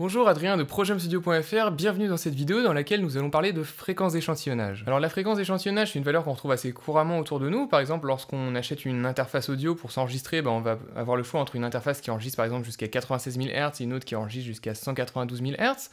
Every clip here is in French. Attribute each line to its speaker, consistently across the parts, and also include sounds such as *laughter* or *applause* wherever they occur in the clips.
Speaker 1: Bonjour Adrien de ProjumStudio.fr, bienvenue dans cette vidéo dans laquelle nous allons parler de fréquence d'échantillonnage. Alors la fréquence d'échantillonnage c'est une valeur qu'on retrouve assez couramment autour de nous, par exemple lorsqu'on achète une interface audio pour s'enregistrer, ben, on va avoir le choix entre une interface qui enregistre par exemple jusqu'à 96 000 Hz et une autre qui enregistre jusqu'à 192 000 Hz.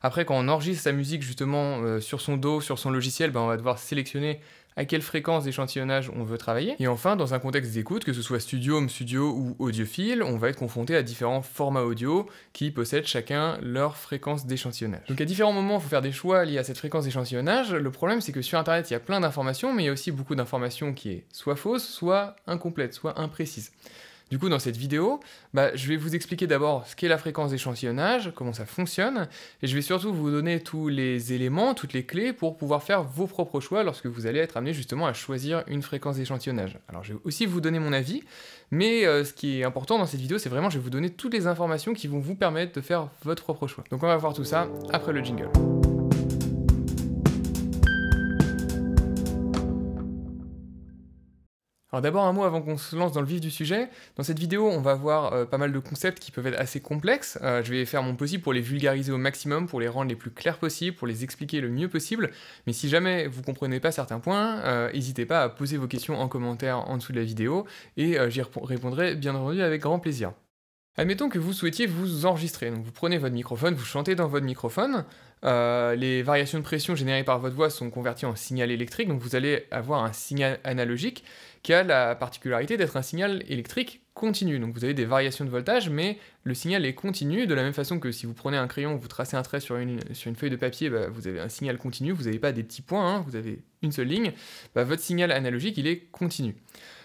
Speaker 1: Après quand on enregistre sa musique justement euh, sur son dos, sur son logiciel, ben, on va devoir sélectionner à quelle fréquence d'échantillonnage on veut travailler. Et enfin, dans un contexte d'écoute, que ce soit studio, home studio ou audiophile, on va être confronté à différents formats audio qui possèdent chacun leur fréquence d'échantillonnage. Donc à différents moments, il faut faire des choix liés à cette fréquence d'échantillonnage. Le problème, c'est que sur Internet, il y a plein d'informations, mais il y a aussi beaucoup d'informations qui est soit fausses, soit incomplètes, soit imprécises. Du coup, dans cette vidéo, bah, je vais vous expliquer d'abord ce qu'est la fréquence d'échantillonnage, comment ça fonctionne, et je vais surtout vous donner tous les éléments, toutes les clés pour pouvoir faire vos propres choix lorsque vous allez être amené justement à choisir une fréquence d'échantillonnage. Alors, je vais aussi vous donner mon avis, mais euh, ce qui est important dans cette vidéo, c'est vraiment je vais vous donner toutes les informations qui vont vous permettre de faire votre propre choix. Donc, on va voir tout ça après le jingle. Alors d'abord un mot avant qu'on se lance dans le vif du sujet. Dans cette vidéo, on va voir euh, pas mal de concepts qui peuvent être assez complexes. Euh, je vais faire mon possible pour les vulgariser au maximum, pour les rendre les plus clairs possibles, pour les expliquer le mieux possible. Mais si jamais vous comprenez pas certains points, euh, n'hésitez pas à poser vos questions en commentaire en dessous de la vidéo et j'y répondrai bien entendu avec grand plaisir. Admettons que vous souhaitiez vous enregistrer, donc vous prenez votre microphone, vous chantez dans votre microphone, les variations de pression générées par votre voix sont converties en signal électrique, donc vous allez avoir un signal analogique, qui a la particularité d'être un signal électrique continu. Donc vous avez des variations de voltage, mais le signal est continu, de la même façon que si vous prenez un crayon, vous tracez un trait sur une, sur une feuille de papier, bah, vous avez un signal continu, vous n'avez pas des petits points, hein, vous avez une seule ligne, bah, votre signal analogique, il est continu.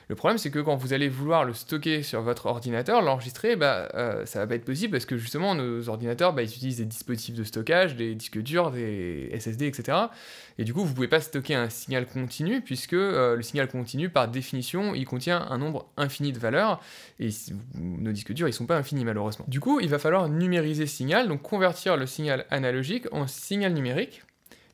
Speaker 1: Le problème, c'est que quand vous allez vouloir le stocker sur votre ordinateur, l'enregistrer, bah, ne euh, ça va pas être possible parce que justement, nos ordinateurs, bah, utilisent des dispositifs de stockage, des disques durs, des SSD, etc. Et du coup, vous pouvez pas stocker un signal continu puisque euh, le signal continu, par définition, il contient un nombre infini de valeurs et nos disques durs, ils sont pas infinis malheureusement. Du coup, il va falloir numériser ce signal, donc convertir le signal analogique en signal numérique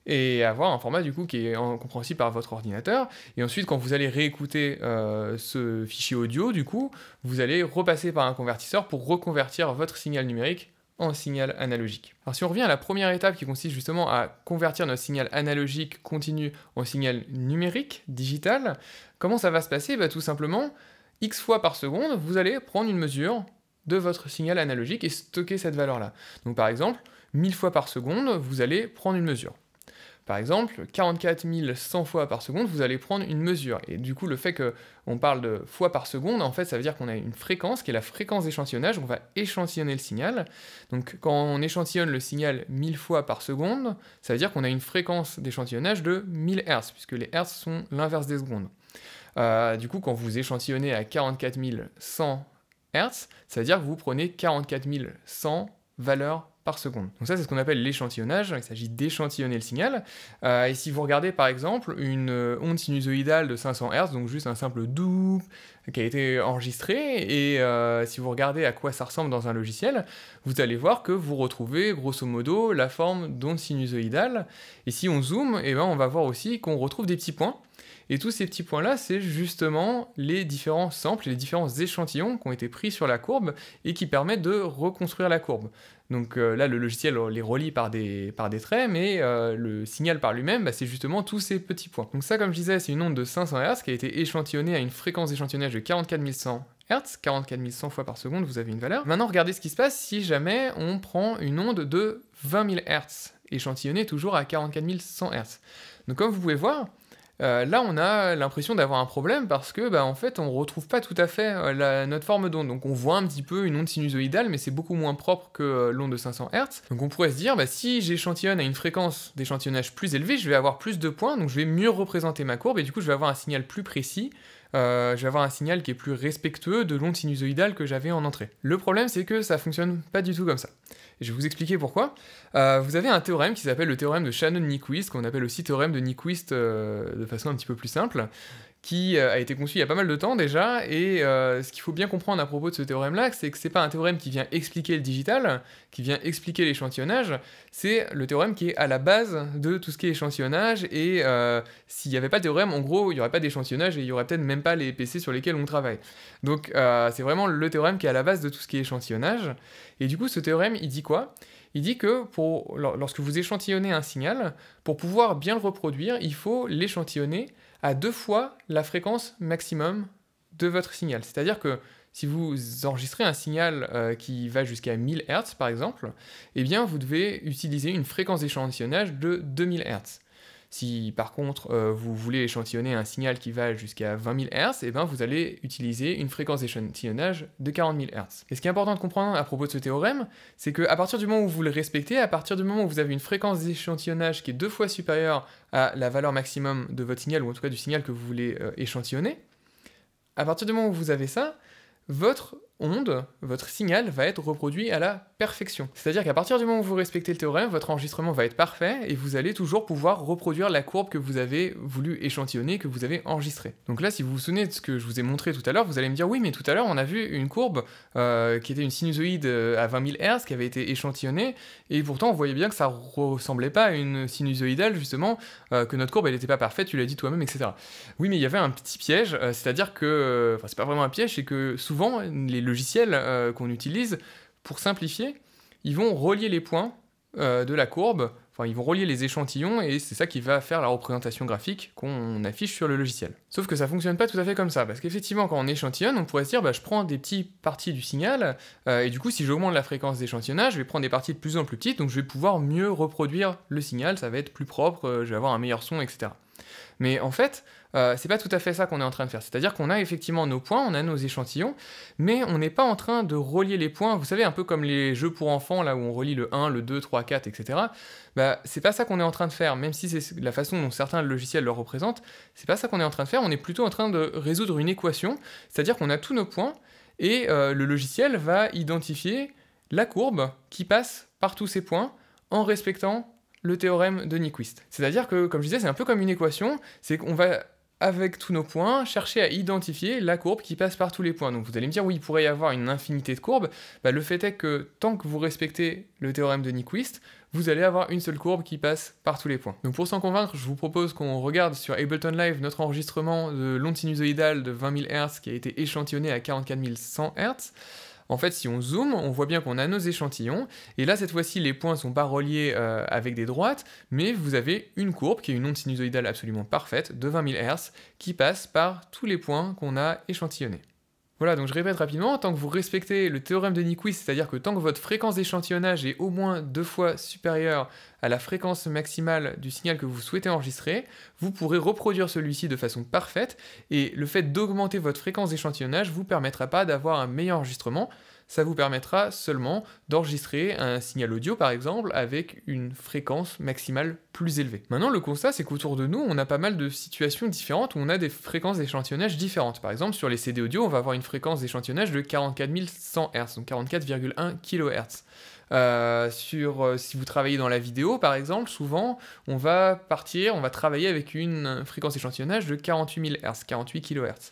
Speaker 1: et avoir un format du coup qui est compréhensible par votre ordinateur. Et ensuite, quand vous allez réécouter euh, ce fichier audio, du coup, vous allez repasser par un convertisseur pour reconvertir votre signal numérique en signal analogique. Alors si on revient à la première étape qui consiste justement à convertir notre signal analogique continu en signal numérique, digital, comment ça va se passer bah, Tout simplement, x fois par seconde, vous allez prendre une mesure de votre signal analogique et stocker cette valeur-là. Donc par exemple, 1000 fois par seconde, vous allez prendre une mesure. Par exemple, 44 100 fois par seconde, vous allez prendre une mesure. Et du coup, le fait qu'on parle de fois par seconde, en fait, ça veut dire qu'on a une fréquence qui est la fréquence d'échantillonnage. On va échantillonner le signal. Donc, quand on échantillonne le signal 1000 fois par seconde, ça veut dire qu'on a une fréquence d'échantillonnage de 1000 Hz, puisque les Hz sont l'inverse des secondes. Euh, du coup, quand vous échantillonnez à 44 100 Hz, ça veut dire que vous prenez 44 100 valeur par seconde. Donc ça, c'est ce qu'on appelle l'échantillonnage. Il s'agit d'échantillonner le signal. Euh, et si vous regardez, par exemple, une euh, onde sinusoïdale de 500 Hz, donc juste un simple doux qui a été enregistré, et euh, si vous regardez à quoi ça ressemble dans un logiciel, vous allez voir que vous retrouvez, grosso modo, la forme d'onde sinusoïdale. Et si on zoome, eh ben, on va voir aussi qu'on retrouve des petits points. Et tous ces petits points-là, c'est justement les différents samples, les différents échantillons qui ont été pris sur la courbe et qui permettent de reconstruire la courbe. Donc euh, là, le logiciel les relie par des, par des traits, mais euh, le signal par lui-même, bah, c'est justement tous ces petits points. Donc ça, comme je disais, c'est une onde de 500 Hz qui a été échantillonnée à une fréquence d'échantillonnage de 44 100 Hz, 44 100 fois par seconde, vous avez une valeur. Maintenant, regardez ce qui se passe si jamais on prend une onde de 20 000 Hz, échantillonnée toujours à 44 100 Hz. Donc comme vous pouvez voir, euh, là, on a l'impression d'avoir un problème parce que, bah, en fait, on retrouve pas tout à fait euh, notre forme d'onde. Donc, on voit un petit peu une onde sinusoïdale, mais c'est beaucoup moins propre que euh, l'onde de 500 Hz. Donc, on pourrait se dire, bah, si j'échantillonne à une fréquence d'échantillonnage plus élevée, je vais avoir plus de points, donc je vais mieux représenter ma courbe et du coup, je vais avoir un signal plus précis euh, je vais avoir un signal qui est plus respectueux de l'onde sinusoïdale que j'avais en entrée. Le problème, c'est que ça fonctionne pas du tout comme ça. je vais vous expliquer pourquoi. Euh, vous avez un théorème qui s'appelle le théorème de Shannon-Nyquist, qu'on appelle aussi théorème de Nyquist euh, de façon un petit peu plus simple, qui euh, a été conçu il y a pas mal de temps déjà, et euh, ce qu'il faut bien comprendre à propos de ce théorème-là, c'est que c'est pas un théorème qui vient expliquer le digital, qui vient expliquer l'échantillonnage, c'est le théorème qui est à la base de tout ce qui est échantillonnage, et euh, s'il n'y avait pas de théorème, en gros, il n'y aurait pas d'échantillonnage, et il n'y aurait peut-être même pas les PC sur lesquels on travaille. Donc c'est vraiment le théorème qui est à la base de tout ce qui est échantillonnage, et du coup ce théorème, il dit quoi il dit que lorsque vous échantillonnez un signal, pour pouvoir bien le reproduire, il faut l'échantillonner à deux fois la fréquence maximum de votre signal. C'est-à-dire que si vous enregistrez un signal euh, qui va jusqu'à 1000 Hz par exemple, eh bien vous devez utiliser une fréquence d'échantillonnage de 2000 Hz. Si par contre euh, vous voulez échantillonner un signal qui va jusqu'à 20 000 Hz, et ben vous allez utiliser une fréquence d'échantillonnage de 40 000 Hz. Et ce qui est important de comprendre à propos de ce théorème, c'est qu'à partir du moment où vous le respectez, à partir du moment où vous avez une fréquence d'échantillonnage qui est deux fois supérieure à la valeur maximum de votre signal, ou en tout cas du signal que vous voulez euh, échantillonner, à partir du moment où vous avez ça, votre onde, votre signal va être reproduit à la perfection. C'est-à-dire qu'à partir du moment où vous respectez le théorème, votre enregistrement va être parfait et vous allez toujours pouvoir reproduire la courbe que vous avez voulu échantillonner, que vous avez enregistrée. Donc là, si vous vous souvenez de ce que je vous ai montré tout à l'heure, vous allez me dire oui, mais tout à l'heure, on a vu une courbe euh, qui était une sinusoïde euh, à 20 000 Hz qui avait été échantillonnée et pourtant on voyait bien que ça ressemblait pas à une sinusoïdale justement, euh, que notre courbe elle n'était pas parfaite, tu l'as dit toi-même, etc. Oui, mais il y avait un petit piège, c'est-à-dire que, enfin c'est pas vraiment un piège, c'est que souvent les logiciels euh, qu'on utilise, pour simplifier, ils vont relier les points euh, de la courbe, enfin ils vont relier les échantillons et c'est ça qui va faire la représentation graphique qu'on affiche sur le logiciel. Sauf que ça fonctionne pas tout à fait comme ça, parce qu'effectivement quand on échantillonne, on pourrait se dire bah, je prends des petites parties du signal euh, et du coup si j'augmente la fréquence d'échantillonnage, je vais prendre des parties de plus en plus petites, donc je vais pouvoir mieux reproduire le signal, ça va être plus propre, je vais avoir un meilleur son, etc. Mais en fait, euh, c'est pas tout à fait ça qu'on est en train de faire. C'est-à-dire qu'on a effectivement nos points, on a nos échantillons, mais on n'est pas en train de relier les points. Vous savez, un peu comme les jeux pour enfants, là où on relie le 1, le 2, 3, 4, etc. Bah, c'est pas ça qu'on est en train de faire, même si c'est la façon dont certains logiciels le représentent. C'est pas ça qu'on est en train de faire. On est plutôt en train de résoudre une équation. C'est-à-dire qu'on a tous nos points et euh, le logiciel va identifier la courbe qui passe par tous ces points en respectant le théorème de Nyquist. C'est-à-dire que, comme je disais, c'est un peu comme une équation, c'est qu'on va avec tous nos points, chercher à identifier la courbe qui passe par tous les points. Donc vous allez me dire, oui, il pourrait y avoir une infinité de courbes. Bah, le fait est que tant que vous respectez le théorème de Nyquist, vous allez avoir une seule courbe qui passe par tous les points. Donc pour s'en convaincre, je vous propose qu'on regarde sur Ableton Live notre enregistrement de l'onde sinusoïdale de 20 000 Hz qui a été échantillonné à 44 100 Hz en fait, si on zoome, on voit bien qu'on a nos échantillons. Et là, cette fois-ci, les points ne sont pas reliés euh, avec des droites, mais vous avez une courbe qui est une onde sinusoïdale absolument parfaite de 20 000 Hz qui passe par tous les points qu'on a échantillonnés. Voilà, donc je répète rapidement, tant que vous respectez le théorème de Nyquist, c'est-à-dire que tant que votre fréquence d'échantillonnage est au moins deux fois supérieure à la fréquence maximale du signal que vous souhaitez enregistrer, vous pourrez reproduire celui-ci de façon parfaite, et le fait d'augmenter votre fréquence d'échantillonnage vous permettra pas d'avoir un meilleur enregistrement, ça vous permettra seulement d'enregistrer un signal audio par exemple avec une fréquence maximale plus élevée. Maintenant le constat c'est qu'autour de nous on a pas mal de situations différentes où on a des fréquences d'échantillonnage différentes. Par exemple sur les CD audio on va avoir une fréquence d'échantillonnage de 44 100 Hz, donc 44,1 kHz. Euh, sur euh, si vous travaillez dans la vidéo par exemple, souvent on va partir, on va travailler avec une fréquence d'échantillonnage de 48 000 Hz, 48 kHz.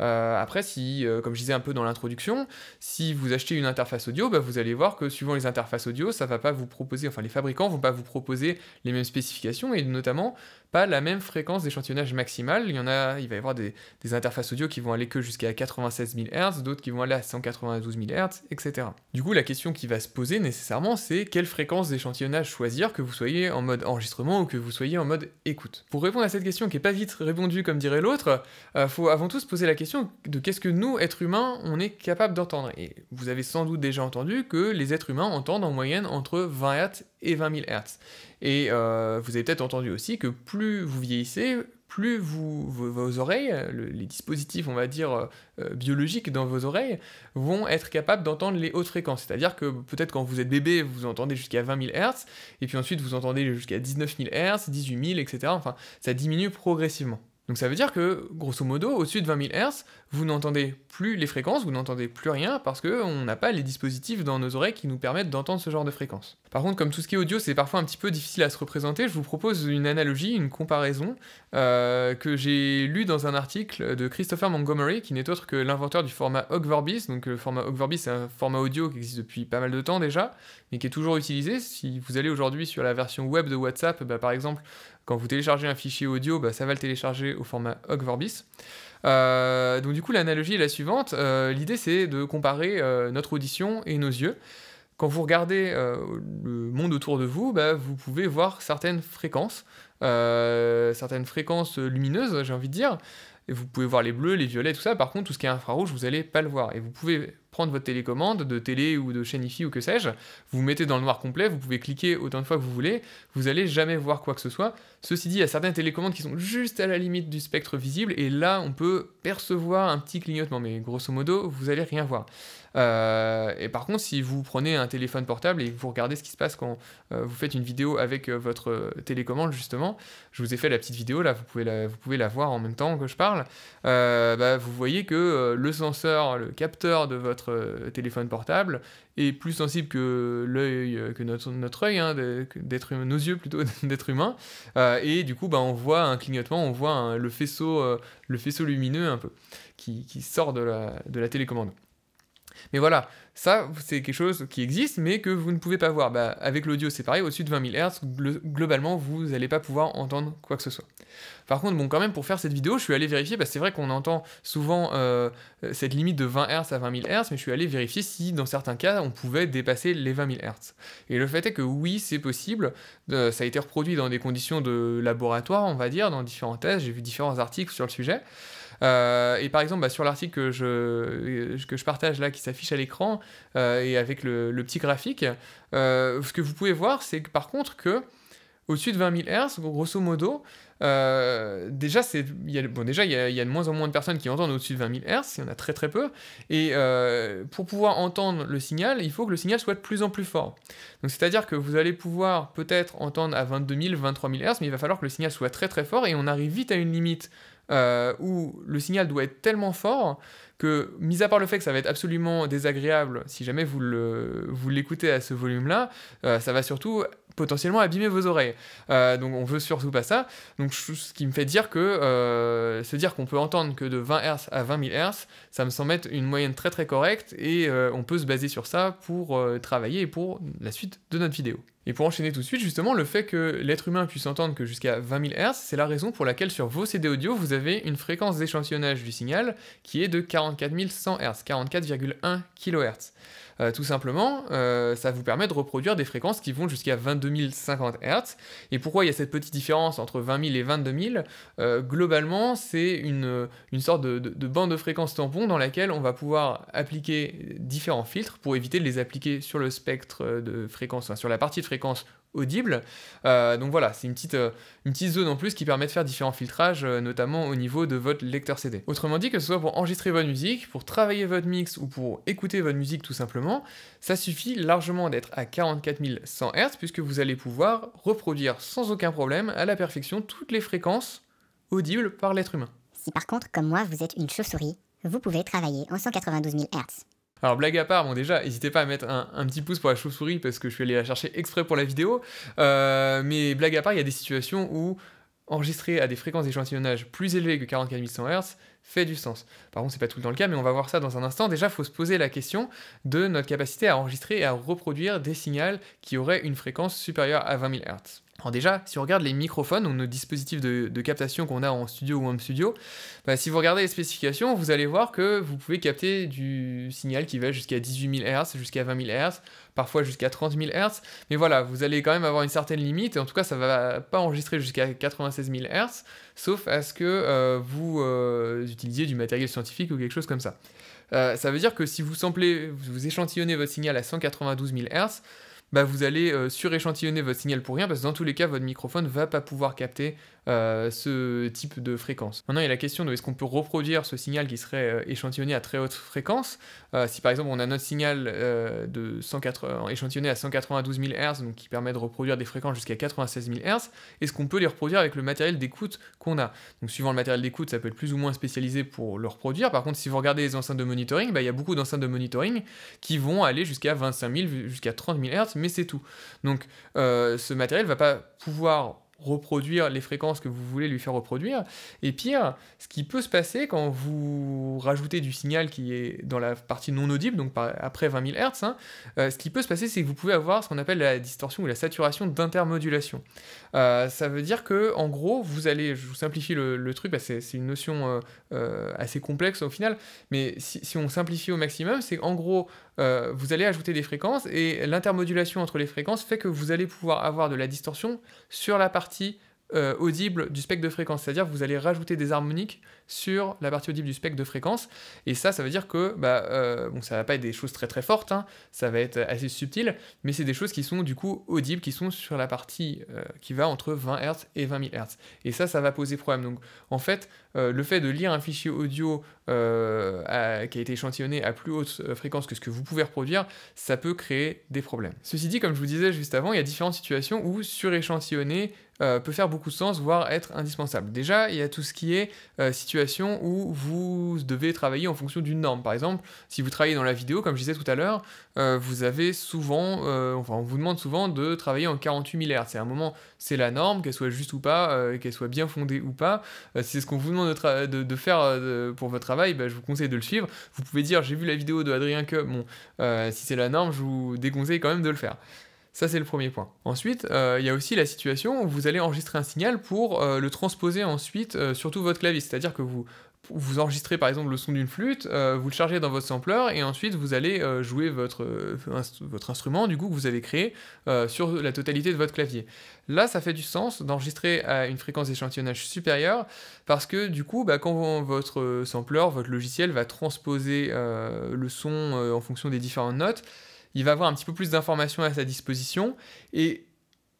Speaker 1: Euh, après, si, euh, comme je disais un peu dans l'introduction, si vous achetez une interface audio, bah, vous allez voir que suivant les interfaces audio, ça va pas vous proposer, enfin les fabricants vont pas vous proposer les mêmes spécifications et notamment pas la même fréquence d'échantillonnage maximale, Il y en a, il va y avoir des, interfaces audio qui vont aller que jusqu'à 96 000 Hz, d'autres qui vont aller à 192 000 Hz, etc. Du coup, la question qui va se poser nécessairement, c'est quelle fréquence d'échantillonnage choisir, que vous soyez en mode enregistrement ou que vous soyez en mode écoute. Pour répondre à cette question qui est pas vite répondue comme dirait l'autre, euh, faut avant tout se poser la question de qu'est-ce que nous, êtres humains, on est capable d'entendre. Et vous avez sans doute déjà entendu que les êtres humains entendent en moyenne entre 20 Hz et 20 000 Hz. Et euh, vous avez peut-être entendu aussi que plus vous vieillissez, plus vous, vos, oreilles, les dispositifs, on va dire, euh, biologiques dans vos oreilles, vont être capables d'entendre les hautes fréquences. C'est-à-dire que peut-être quand vous êtes bébé, vous entendez jusqu'à 20 000 Hz, et puis ensuite vous entendez jusqu'à 19 000 Hz, 18 000, etc. Enfin, ça diminue progressivement. Donc ça veut dire que, grosso modo, au-dessus de 20 000 Hz, vous n'entendez plus les fréquences, vous n'entendez plus rien, parce qu'on n'a pas les dispositifs dans nos oreilles qui nous permettent d'entendre ce genre de fréquences. Par contre, comme tout ce qui est audio, c'est parfois un petit peu difficile à se représenter. Je vous propose une analogie, une comparaison euh, que j'ai lue dans un article de Christopher Montgomery, qui n'est autre que l'inventeur du format Ogg Vorbis. Donc le format Ogg Vorbis, c'est un format audio qui existe depuis pas mal de temps déjà, mais qui est toujours utilisé. Si vous allez aujourd'hui sur la version web de WhatsApp, bah, par exemple, quand vous téléchargez un fichier audio, bah, ça va le télécharger au format Ogg Vorbis. Euh, donc du coup, l'analogie est la suivante. Euh, l'idée, c'est de comparer notre audition et nos yeux. Quand vous regardez euh, le monde autour de vous, bah, vous pouvez voir certaines fréquences, euh, certaines fréquences lumineuses, j'ai envie de dire. vous pouvez voir les bleus, les violets, tout ça. Par contre, tout ce qui est infrarouge, vous n'allez pas le voir. Et vous pouvez prendre votre télécommande de télé ou de chaîne IFI ou que sais-je, vous mettez dans le noir complet, vous pouvez cliquer autant de fois que vous voulez, vous n'allez jamais voir quoi que ce soit. Ceci dit, il y a certaines télécommandes qui sont juste à la limite du spectre visible et là on peut percevoir un petit clignotement, mais grosso modo vous n'allez rien voir. Euh, et par contre, si vous prenez un téléphone portable et vous regardez ce qui se passe quand euh, vous faites une vidéo avec euh, votre télécommande, justement, je vous ai fait la petite vidéo là, vous pouvez la, vous pouvez la voir en même temps que je parle. Bah, vous voyez que le senseur, le capteur de votre euh, téléphone portable est plus sensible que l'œil, euh, que notre, notre œil, hein, d'être, nos yeux plutôt, *laughs* d'être humain. Euh, et du coup, bah, on voit un clignotement, on voit le, faisceau, le faisceau lumineux un peu qui, qui sort de la, de la télécommande. Mais voilà, ça, c'est quelque chose qui existe, mais que vous ne pouvez pas voir. Bah, avec l'audio, c'est pareil, au-dessus de 20 000 Hz, globalement, vous n'allez pas pouvoir entendre quoi que ce soit. Par contre, bon, quand même, pour faire cette vidéo, je suis allé vérifier, bah, c'est vrai qu'on entend souvent euh, euh, cette limite de 20 Hz à 20 000 Hz, mais je suis allé vérifier si, dans certains cas, on pouvait dépasser les 20 000 Hz. Et le fait est que oui, c'est possible, euh, ça a été reproduit dans des conditions de laboratoire, on va dire, dans différents tests, j'ai vu différents articles sur le sujet. Euh, et par exemple, bah, sur l'article que je, euh, je partage là, qui s'affiche à l'écran, euh, et avec le, petit graphique, ce que vous pouvez voir, c'est que par contre que au-dessus de 20 000 Hz, grosso modo, déjà, bon, déjà il, y, a, de moins en moins de personnes qui entendent au-dessus de 20 000 Hz, il y en a très très peu, et pour pouvoir entendre le signal, il faut que le signal soit de plus en plus fort. Donc c'est-à-dire que vous allez pouvoir peut-être entendre à 22 000, 23 000 Hz, mais il va falloir que le signal soit très très fort, et on arrive vite à une limite euh, où le signal doit être tellement fort que, mis à part le fait que ça va être absolument désagréable si jamais vous l'écoutez à ce volume-là, euh, ça va surtout potentiellement abîmer vos oreilles. Euh, donc on veut surtout pas ça. Donc ce qui me fait dire que se dire qu'on peut entendre que de 20 Hz à 20 000 Hz, ça me semble être une moyenne très très correcte et on peut se baser sur ça pour travailler et pour la suite de notre vidéo. Et pour enchaîner tout de suite, justement, le fait que l'être humain puisse entendre que jusqu'à 20 000 Hz, c'est la raison pour laquelle sur vos CD audio, vous avez une fréquence d'échantillonnage du signal qui est de 44 100 Hz, 44,1 kHz. Euh, tout simplement, euh, ça vous permet de reproduire des fréquences qui vont jusqu'à 22 050 Hz. Et pourquoi il y a cette petite différence entre 20 000 et 22 000 euh, Globalement, c'est une, sorte de, bande de fréquence tampon dans laquelle on va pouvoir appliquer différents filtres pour éviter de les appliquer sur le spectre de fréquence, sur la partie de fréquence audible. Euh, donc voilà, c'est une petite, euh, une petite zone en plus qui permet de faire différents filtrages, euh, notamment au niveau de votre lecteur CD. Autrement dit, que ce soit pour enregistrer votre musique, pour travailler votre mix ou pour écouter votre musique tout simplement, ça suffit largement d'être à 44 100 Hz puisque vous allez pouvoir reproduire sans aucun problème à la perfection toutes les fréquences audibles par l'être humain. Si par contre, comme moi, vous êtes une chauve-souris, vous pouvez travailler en 192 000 Hz. Alors blague à part, bon déjà, n'hésitez pas à mettre un, petit pouce pour la chauve-souris parce que je suis allé la chercher exprès pour la vidéo. Euh, mais blague à part, il y a des situations où enregistrer à des fréquences d'échantillonnage plus élevées que 44 100 Hz fait du sens. Par contre, c'est pas tout le temps le cas, mais on va voir ça dans un instant. Déjà, il faut se poser la question de notre capacité à enregistrer et à reproduire des signaux qui auraient une fréquence supérieure à 20 000 Hz déjà, si on regarde les microphones, ou nos dispositifs de, captation qu'on a en studio ou en studio, bah, si vous regardez les spécifications, vous allez voir que vous pouvez capter du signal qui va jusqu'à 18 000 Hz, jusqu'à 20 000 Hz, parfois jusqu'à 30 000 Hz. Mais voilà, vous allez quand même avoir une certaine limite, et en tout cas, ça ne va pas enregistrer jusqu'à 96 000 Hz, sauf à ce que euh, vous euh, utilisiez du matériel scientifique ou quelque chose comme ça. Euh, ça veut dire que si vous samplez, vous échantillonnez votre signal à 192 000 Hz, bah, vous allez euh, suréchantillonner votre signal pour rien parce que dans tous les cas, votre microphone va pas pouvoir capter euh, ce type de fréquence. Maintenant, il y a la question de est-ce qu'on peut reproduire ce signal qui serait euh, échantillonné à très haute fréquence. Euh, si par exemple on a notre signal euh, de 180, échantillonné à 192 000 Hz, donc qui permet de reproduire des fréquences jusqu'à 96 000 Hz, est-ce qu'on peut les reproduire avec le matériel d'écoute qu'on a Donc suivant le matériel d'écoute, ça peut être plus ou moins spécialisé pour le reproduire. Par contre, si vous regardez les enceintes de monitoring, bah, il y a beaucoup d'enceintes de monitoring qui vont aller jusqu'à 25 000, jusqu'à 30 000 Hz, mais c'est tout. Donc ce matériel ne va pas pouvoir reproduire les fréquences que vous voulez lui faire reproduire. Et pire, ce qui peut se passer quand vous rajoutez du signal qui est dans la partie non audible, donc après 20 000 Hz, ce qui peut se passer, c'est que vous pouvez avoir ce qu'on appelle la distorsion ou la saturation d'intermodulation. Euh, ça veut dire que, en gros, vous allez, je vous simplifie le, truc, c'est une notion euh, euh, assez complexe au final, mais si, si on simplifie au maximum, c'est en gros, euh, vous allez ajouter des fréquences et l'intermodulation entre les fréquences fait que vous allez pouvoir avoir de la distorsion sur la partie euh, audible du spectre de fréquence, c'est-à-dire vous allez rajouter des harmoniques sur la partie audible du spectre de fréquence, et ça, ça veut dire que bah, euh, bon, ça va pas être des choses très très fortes, hein. ça va être assez subtil, mais c'est des choses qui sont du coup audibles, qui sont sur la partie qui va entre 20 Hz et 20 000 Hz, et ça, ça va poser problème. Donc en fait, euh, le fait de lire un fichier audio euh, qui a été échantillonné à plus haute euh, fréquence que ce que vous pouvez reproduire, ça peut créer des problèmes. Ceci dit, comme je vous disais juste avant, il y a différentes situations où suréchantillonner peut faire beaucoup de sens, voire être indispensable. Déjà, il y a tout ce qui est situation où vous devez travailler en fonction d'une norme. Par exemple, si vous travaillez dans la vidéo, comme je disais tout à l'heure, vous avez souvent, enfin, on vous demande souvent de travailler en 48 000 Hz. C'est un moment, c'est la norme, qu'elle soit juste ou pas, qu'elle soit bien fondée ou pas. c'est ce qu'on vous demande de, faire euh, pour votre travail, bah, je vous conseille de le suivre. Vous pouvez dire j'ai vu la vidéo de Adrien que, bon, euh, si c'est la norme, je vous déconseille quand même de le faire. Ça, c'est le premier point. Ensuite, euh, il y a aussi la situation où vous allez enregistrer un signal pour le transposer ensuite sur tout votre clavier. C'est-à-dire que vous vous enregistrez par exemple le son d'une flûte, euh, vous le chargez dans votre sampler et ensuite vous allez euh, jouer euh, votre, instrument du que vous avez créé sur la totalité de votre clavier. Là, ça fait du sens d'enregistrer à une fréquence d'échantillonnage supérieure parce que du coup, bah, quand votre sampler, votre logiciel va transposer le son en fonction des différentes notes, il va avoir un petit peu plus d'informations à sa disposition et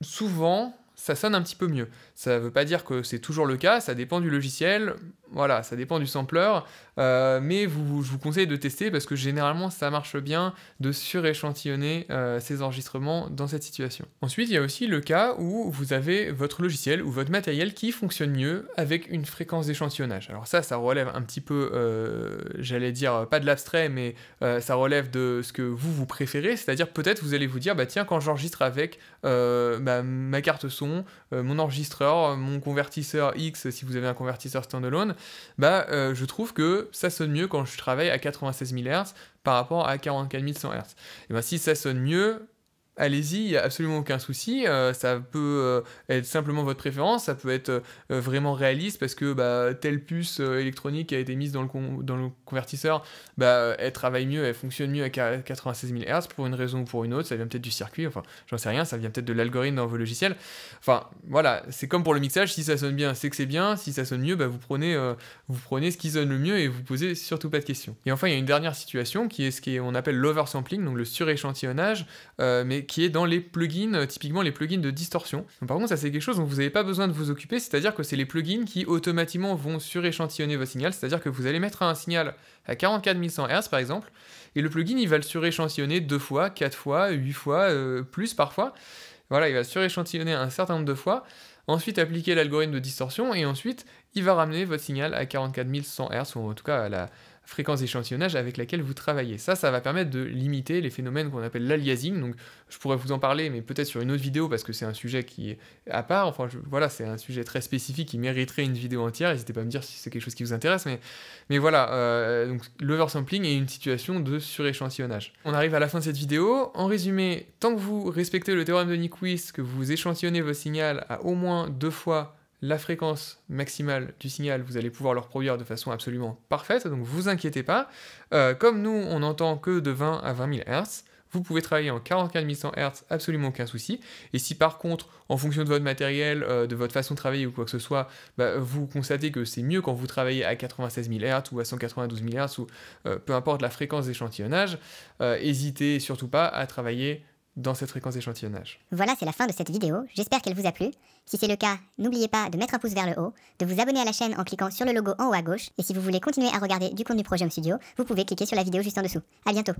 Speaker 1: souvent, ça sonne un petit peu mieux. Ça ne veut pas dire que c'est toujours le cas, ça dépend du logiciel. Voilà, ça dépend du sampler, euh, mais je vous conseille de tester parce que généralement ça marche bien de suréchantillonner euh, ces enregistrements dans cette situation. Ensuite, il y a aussi le cas où vous avez votre logiciel ou votre matériel qui fonctionne mieux avec une fréquence d'échantillonnage. Alors ça, ça relève un petit peu, euh, j'allais dire, pas de l'abstrait, mais ça relève de ce que vous vous préférez, c'est-à-dire peut-être vous allez vous dire, bah tiens, quand j'enregistre avec bah, ma carte son, mon enregistreur, mon convertisseur X si vous avez un convertisseur standalone, bah, euh, je trouve que ça sonne mieux quand je travaille à 96 000 Hz par rapport à 44 100 Hz. Et bien si ça sonne mieux, allez-y, il n'y a absolument aucun souci. Euh, ça peut euh, être simplement votre préférence, ça peut être euh, vraiment réaliste parce que bah, telle puce électronique qui a été mise dans le, convertisseur, bah, elle travaille mieux, elle fonctionne mieux à 96 000 Hz pour une raison ou pour une autre. Ça vient peut-être du circuit, enfin, j'en sais rien, ça vient peut-être de l'algorithme dans vos logiciels. Enfin, voilà, c'est comme pour le mixage, si ça sonne bien, c'est que c'est bien, si ça sonne mieux, bah, vous, prenez, vous prenez ce qui sonne le mieux et vous posez surtout pas de questions. Et enfin, il y a une dernière situation qui est ce qu'on appelle l'oversampling, donc le suréchantillonnage, mais qui est dans les plugins, euh, typiquement les plugins de distorsion. par contre, ça c'est quelque chose dont vous n'avez pas besoin de vous occuper, c'est-à-dire que c'est les plugins qui automatiquement vont suréchantillonner votre signal, c'est-à-dire que vous allez mettre un signal à 44100 Hz par exemple, et le plugin il va le suréchantillonner deux fois, quatre fois, huit fois, euh, plus parfois. Voilà, il va suréchantillonner un certain nombre de fois, ensuite appliquer l'algorithme de distorsion, et ensuite il va ramener votre signal à 44100 Hz, ou en tout cas à la fréquence d'échantillonnage avec laquelle vous travaillez. Ça, ça va permettre de limiter les phénomènes qu'on appelle l'aliasing. Donc, je pourrais vous en parler, mais peut-être sur une autre vidéo parce que c'est un sujet qui est à part. Enfin, voilà, c'est un sujet très spécifique qui mériterait une vidéo entière. N'hésitez pas à me dire si c'est quelque chose qui vous intéresse, mais, mais voilà. Euh, l'oversampling est une situation de suréchantillonnage. On arrive à la fin de cette vidéo. En résumé, tant que vous respectez le théorème de Nyquist, que vous échantillonnez vos signaux à au moins deux fois la fréquence maximale du signal, vous allez pouvoir le reproduire de façon absolument parfaite, donc vous inquiétez pas. Euh, comme nous, on n'entend que de 20 à 20 000 Hz, vous pouvez travailler en 45 100 Hz, absolument aucun souci. Et si par contre, en fonction de votre matériel, euh, de votre façon de travailler ou quoi que ce soit, bah, vous constatez que c'est mieux quand vous travaillez à 96 000 Hz ou à 192 000 Hz ou euh, peu importe la fréquence d'échantillonnage, hésitez surtout pas à travailler dans cette fréquence d'échantillonnage. Voilà, c'est la fin de cette vidéo, j'espère qu'elle vous a plu. Si c'est le cas, n'oubliez pas de mettre un pouce vers le haut, de vous abonner à la chaîne en cliquant sur le logo en haut à gauche, et si vous voulez continuer à regarder du contenu Projet Studio, vous pouvez cliquer sur la vidéo juste en dessous. A bientôt